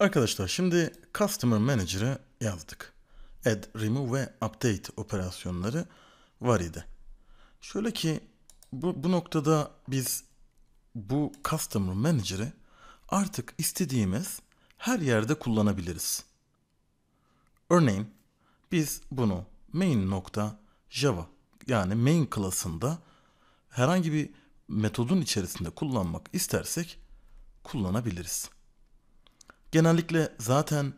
Arkadaşlar şimdi Customer Manager'ı yazdık. Add, Remove ve Update operasyonları var idi. Şöyle ki bu, bu noktada biz bu Customer Manager'ı artık istediğimiz her yerde kullanabiliriz. Örneğin biz bunu main nokta Java yani main klasında herhangi bir metodun içerisinde kullanmak istersek kullanabiliriz. Genellikle zaten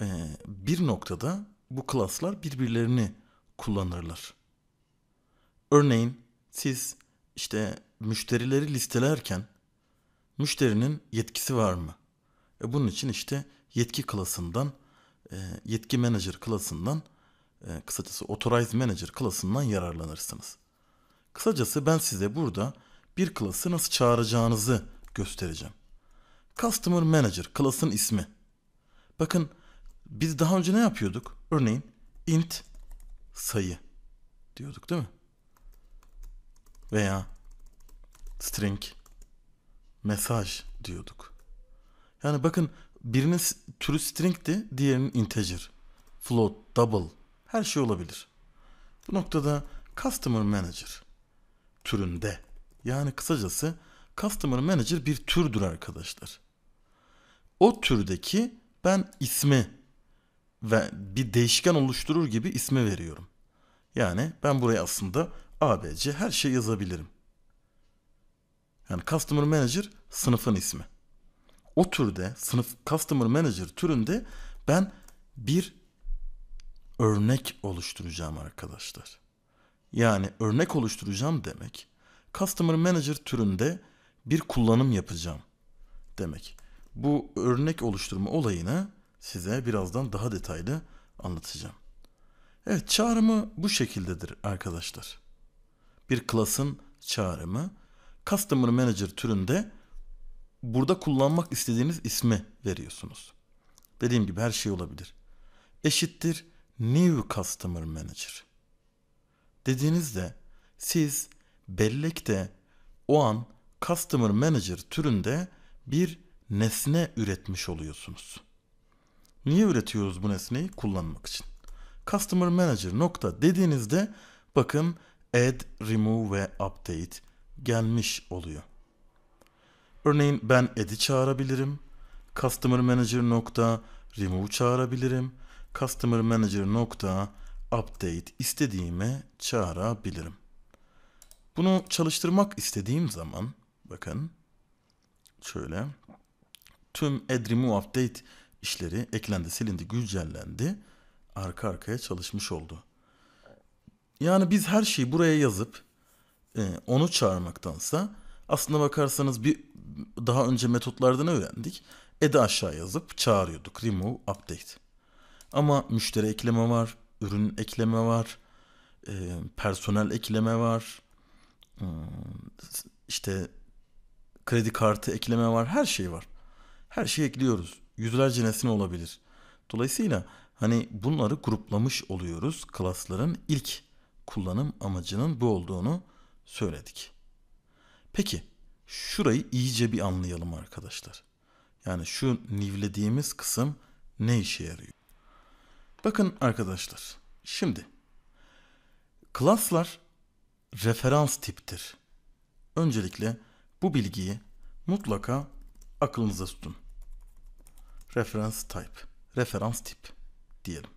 e, bir noktada bu klaslar birbirlerini kullanırlar. Örneğin siz işte müşterileri listelerken müşterinin yetkisi var mı? E bunun için işte yetki klasından, e, yetki manager klasından, e, kısacası authorized manager klasından yararlanırsınız. Kısacası ben size burada bir klası nasıl çağıracağınızı göstereceğim. Customer Manager class'ın ismi. Bakın biz daha önce ne yapıyorduk? Örneğin int sayı diyorduk değil mi? Veya string mesaj diyorduk. Yani bakın birinin türü stringti, diğerinin integer, float, double her şey olabilir. Bu noktada customer manager türünde yani kısacası customer manager bir türdür arkadaşlar o türdeki ben ismi ve bir değişken oluşturur gibi ismi veriyorum. Yani ben buraya aslında ABC her şey yazabilirim. Yani Customer Manager sınıfın ismi. O türde sınıf Customer Manager türünde ben bir örnek oluşturacağım arkadaşlar. Yani örnek oluşturacağım demek Customer Manager türünde bir kullanım yapacağım demek. Bu örnek oluşturma olayını size birazdan daha detaylı anlatacağım. Evet çağrımı bu şekildedir arkadaşlar. Bir klasın çağrımı Customer Manager türünde burada kullanmak istediğiniz ismi veriyorsunuz. Dediğim gibi her şey olabilir. Eşittir New Customer Manager. Dediğinizde siz bellekte o an Customer Manager türünde bir nesne üretmiş oluyorsunuz. Niye üretiyoruz bu nesneyi? Kullanmak için. Customer Manager nokta dediğinizde bakın add, remove ve update gelmiş oluyor. Örneğin ben add'i çağırabilirim. Customer Manager nokta remove çağırabilirim. Customer Manager nokta update istediğime çağırabilirim. Bunu çalıştırmak istediğim zaman bakın şöyle tüm add update işleri eklendi, silindi, güncellendi. Arka arkaya çalışmış oldu. Yani biz her şeyi buraya yazıp e, onu çağırmaktansa aslında bakarsanız bir daha önce metotlardan öğrendik. ede aşağı yazıp çağırıyorduk. Remove update. Ama müşteri ekleme var, ürün ekleme var, e, personel ekleme var, e, işte kredi kartı ekleme var, her şey var her şeyi ekliyoruz. Yüzlerce nesne olabilir. Dolayısıyla hani bunları gruplamış oluyoruz. Klasların ilk kullanım amacının bu olduğunu söyledik. Peki şurayı iyice bir anlayalım arkadaşlar. Yani şu nivlediğimiz kısım ne işe yarıyor? Bakın arkadaşlar şimdi klaslar referans tiptir. Öncelikle bu bilgiyi mutlaka aklınıza tutun reference type, referans tip diyelim.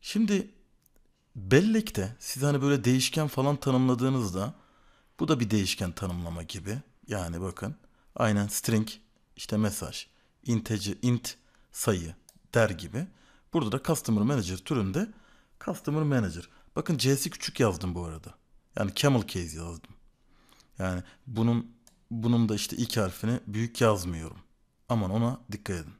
Şimdi bellekte siz hani böyle değişken falan tanımladığınızda bu da bir değişken tanımlama gibi. Yani bakın aynen string işte mesaj, integer, int sayı der gibi. Burada da customer manager türünde customer manager. Bakın c'si küçük yazdım bu arada. Yani camel case yazdım. Yani bunun bunun da işte ilk harfini büyük yazmıyorum. Aman ona dikkat edin.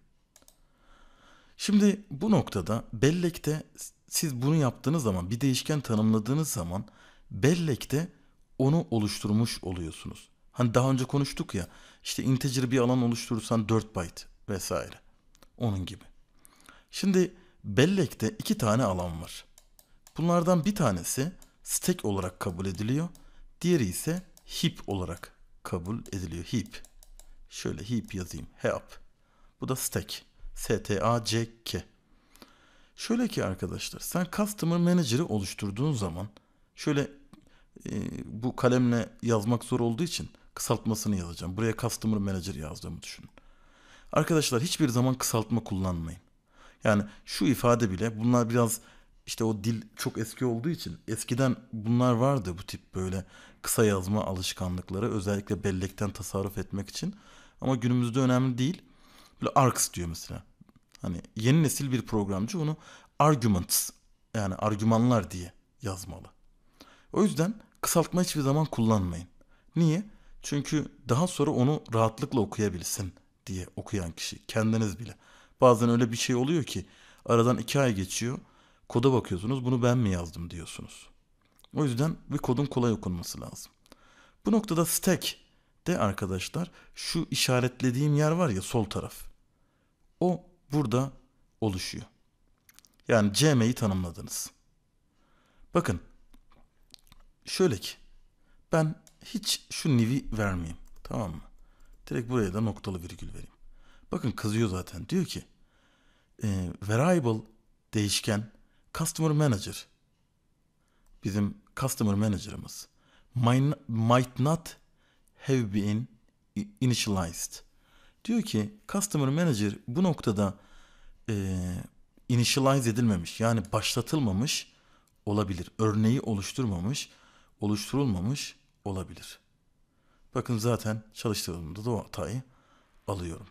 Şimdi bu noktada bellekte siz bunu yaptığınız zaman bir değişken tanımladığınız zaman bellekte onu oluşturmuş oluyorsunuz. Hani daha önce konuştuk ya işte integer bir alan oluşturursan 4 byte vesaire. Onun gibi. Şimdi bellekte iki tane alan var. Bunlardan bir tanesi stack olarak kabul ediliyor. Diğeri ise heap olarak kabul ediliyor. Heap. Şöyle heap yazayım. Help. Bu da stack. S-T-A-C-K. Şöyle ki arkadaşlar sen Customer Manager'ı oluşturduğun zaman şöyle e, bu kalemle yazmak zor olduğu için kısaltmasını yazacağım. Buraya Customer Manager yazdığımı düşünün. Arkadaşlar hiçbir zaman kısaltma kullanmayın. Yani şu ifade bile bunlar biraz işte o dil çok eski olduğu için eskiden bunlar vardı bu tip böyle kısa yazma alışkanlıkları özellikle bellekten tasarruf etmek için ama günümüzde önemli değil. Böyle arcs diyor mesela. Hani yeni nesil bir programcı bunu arguments yani argümanlar diye yazmalı. O yüzden kısaltma hiçbir zaman kullanmayın. Niye? Çünkü daha sonra onu rahatlıkla okuyabilsin diye okuyan kişi. Kendiniz bile. Bazen öyle bir şey oluyor ki aradan iki ay geçiyor. Koda bakıyorsunuz bunu ben mi yazdım diyorsunuz. O yüzden bir kodun kolay okunması lazım. Bu noktada stack de arkadaşlar şu işaretlediğim yer var ya sol taraf. O burada oluşuyor. Yani CM'yi tanımladınız. Bakın şöyle ki ben hiç şu nivi vermeyeyim tamam mı? Direkt buraya da noktalı virgül vereyim. Bakın kızıyor zaten diyor ki e, variable değişken customer manager bizim customer manager'ımız might not have been initialized. Diyor ki customer manager bu noktada e, initialize edilmemiş yani başlatılmamış olabilir. Örneği oluşturmamış, oluşturulmamış olabilir. Bakın zaten çalıştırdığımda da o hatayı alıyorum.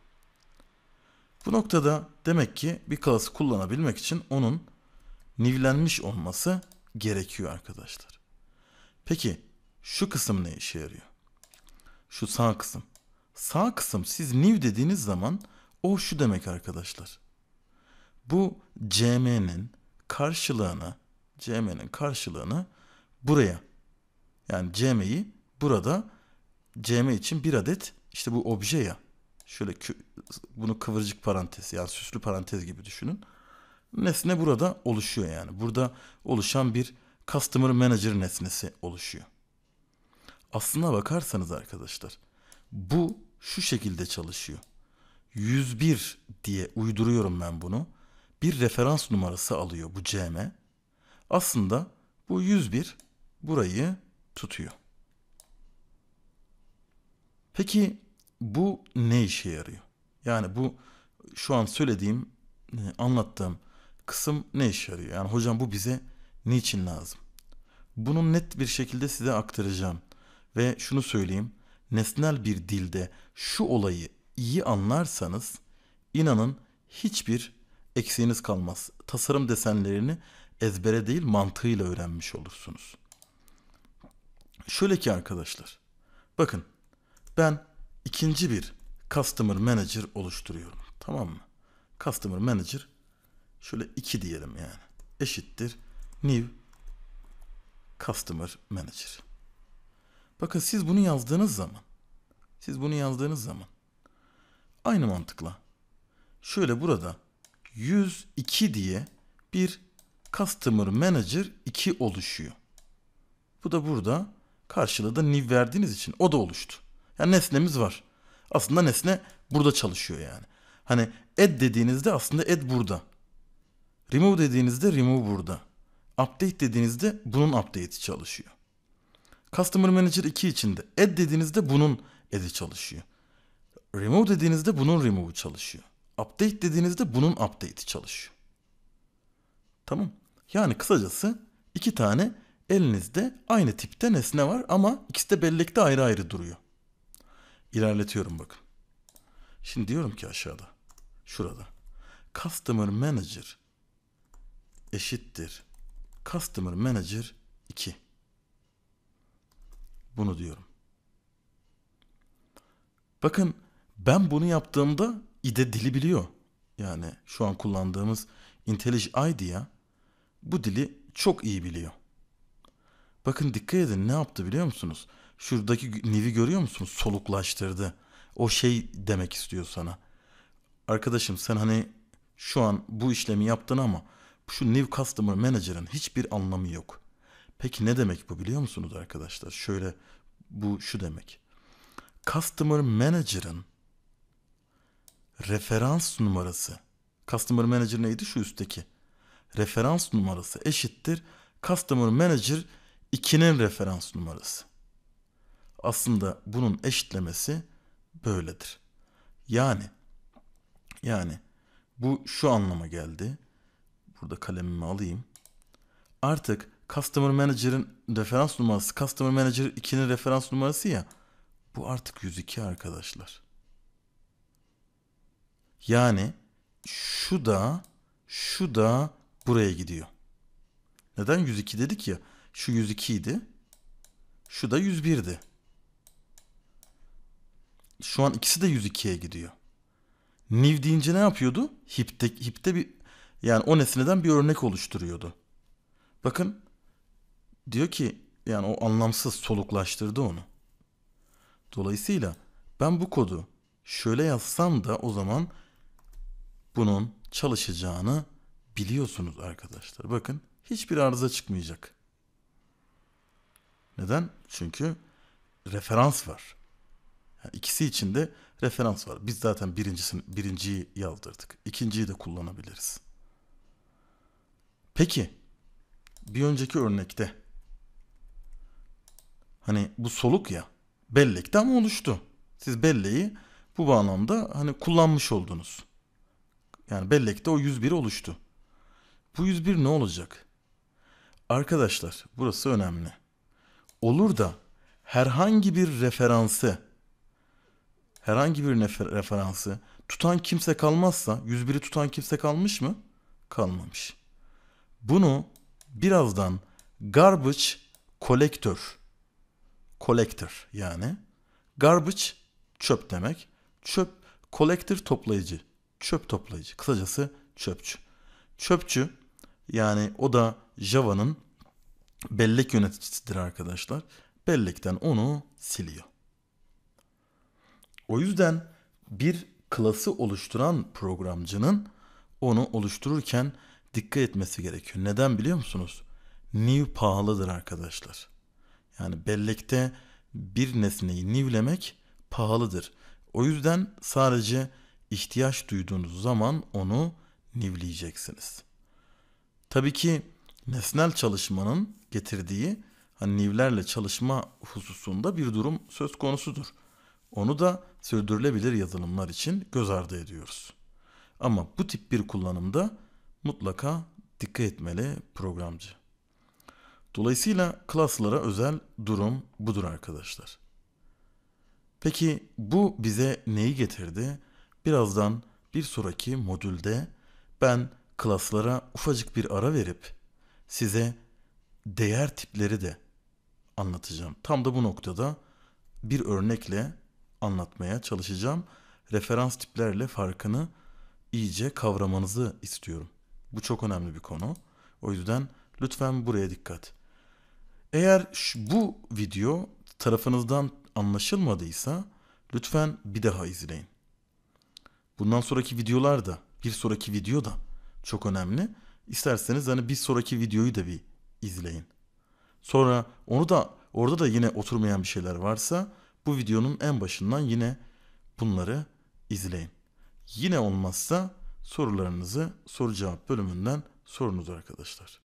Bu noktada demek ki bir klası kullanabilmek için onun nivlenmiş olması gerekiyor arkadaşlar. Peki şu kısım ne işe yarıyor? Şu sağ kısım. Sağ kısım siz new dediğiniz zaman o şu demek arkadaşlar. Bu cm'nin karşılığını cm'nin karşılığını buraya yani cm'yi burada cm için bir adet işte bu obje ya şöyle bunu kıvırcık parantez yani süslü parantez gibi düşünün. Nesne burada oluşuyor yani. Burada oluşan bir customer manager nesnesi oluşuyor. Aslına bakarsanız arkadaşlar bu şu şekilde çalışıyor. 101 diye uyduruyorum ben bunu. Bir referans numarası alıyor bu CM. Aslında bu 101 burayı tutuyor. Peki bu ne işe yarıyor? Yani bu şu an söylediğim, e, anlattığım kısım ne işe yarıyor? Yani hocam bu bize niçin lazım? Bunun net bir şekilde size aktaracağım. Ve şunu söyleyeyim. Nesnel bir dilde şu olayı iyi anlarsanız inanın hiçbir eksiğiniz kalmaz. Tasarım desenlerini ezbere değil mantığıyla öğrenmiş olursunuz. Şöyle ki arkadaşlar. Bakın ben ikinci bir Customer Manager oluşturuyorum. Tamam mı? Customer Manager şöyle iki diyelim yani. Eşittir New Customer Manager. Bakın siz bunu yazdığınız zaman siz bunu yazdığınız zaman aynı mantıkla şöyle burada 102 diye bir Customer Manager 2 oluşuyor. Bu da burada karşılığı da new verdiğiniz için o da oluştu. Yani nesnemiz var. Aslında nesne burada çalışıyor yani. Hani add dediğinizde aslında add burada. Remove dediğinizde remove burada. Update dediğinizde bunun update'i çalışıyor. Customer Manager 2 içinde add dediğinizde bunun add'i çalışıyor. Remove dediğinizde bunun remove'u çalışıyor. Update dediğinizde bunun update'i çalışıyor. Tamam. Yani kısacası iki tane elinizde aynı tipte nesne var ama ikisi de bellekte ayrı ayrı duruyor. İlerletiyorum bakın. Şimdi diyorum ki aşağıda. Şurada. Customer Manager eşittir. Customer Manager 2 bunu diyorum. Bakın ben bunu yaptığımda IDE dili biliyor. Yani şu an kullandığımız IntelliJ IDEA bu dili çok iyi biliyor. Bakın dikkat edin ne yaptı biliyor musunuz? Şuradaki nivi görüyor musunuz? Soluklaştırdı. O şey demek istiyor sana. Arkadaşım sen hani şu an bu işlemi yaptın ama şu New Customer Manager'ın hiçbir anlamı yok. Peki ne demek bu biliyor musunuz arkadaşlar? Şöyle bu şu demek. Customer Manager'ın referans numarası. Customer Manager neydi şu üstteki? Referans numarası eşittir. Customer Manager 2'nin referans numarası. Aslında bunun eşitlemesi böyledir. Yani yani bu şu anlama geldi. Burada kalemimi alayım. Artık Customer Manager'ın referans numarası, Customer Manager 2'nin referans numarası ya. Bu artık 102 arkadaşlar. Yani şu da şu da buraya gidiyor. Neden 102 dedik ya? Şu 102 idi. Şu da 101'di. Şu an ikisi de 102'ye gidiyor. New deyince ne yapıyordu? Hip'te, hip'te bir yani o nesneden bir örnek oluşturuyordu. Bakın diyor ki yani o anlamsız soluklaştırdı onu. Dolayısıyla ben bu kodu şöyle yazsam da o zaman bunun çalışacağını biliyorsunuz arkadaşlar. Bakın hiçbir arıza çıkmayacak. Neden? Çünkü referans var. Yani ikisi için de referans var. Biz zaten birincisini, birinciyi yazdırdık. İkinciyi de kullanabiliriz. Peki bir önceki örnekte Hani bu soluk ya bellekte ama oluştu. Siz belleği bu bağlamda hani kullanmış oldunuz. Yani bellekte o 101 oluştu. Bu 101 ne olacak? Arkadaşlar burası önemli. Olur da herhangi bir referansı herhangi bir referansı tutan kimse kalmazsa 101'i tutan kimse kalmış mı? Kalmamış. Bunu birazdan garbage kolektör collector yani. Garbage çöp demek. Çöp collector toplayıcı. Çöp toplayıcı. Kısacası çöpçü. Çöpçü yani o da Java'nın bellek yöneticisidir arkadaşlar. Bellekten onu siliyor. O yüzden bir klası oluşturan programcının onu oluştururken dikkat etmesi gerekiyor. Neden biliyor musunuz? New pahalıdır arkadaşlar. Yani bellekte bir nesneyi nivlemek pahalıdır. O yüzden sadece ihtiyaç duyduğunuz zaman onu nivleyeceksiniz. Tabii ki nesnel çalışmanın getirdiği hani nivlerle çalışma hususunda bir durum söz konusudur. Onu da sürdürülebilir yazılımlar için göz ardı ediyoruz. Ama bu tip bir kullanımda mutlaka dikkat etmeli programcı. Dolayısıyla klaslara özel durum budur arkadaşlar. Peki bu bize neyi getirdi? Birazdan bir sonraki modülde ben klaslara ufacık bir ara verip size değer tipleri de anlatacağım. Tam da bu noktada bir örnekle anlatmaya çalışacağım. Referans tiplerle farkını iyice kavramanızı istiyorum. Bu çok önemli bir konu. O yüzden lütfen buraya dikkat. Eğer şu, bu video tarafınızdan anlaşılmadıysa lütfen bir daha izleyin. Bundan sonraki videolar da bir sonraki video da çok önemli. İsterseniz hani bir sonraki videoyu da bir izleyin. Sonra onu da orada da yine oturmayan bir şeyler varsa bu videonun en başından yine bunları izleyin. Yine olmazsa sorularınızı soru cevap bölümünden sorunuz arkadaşlar.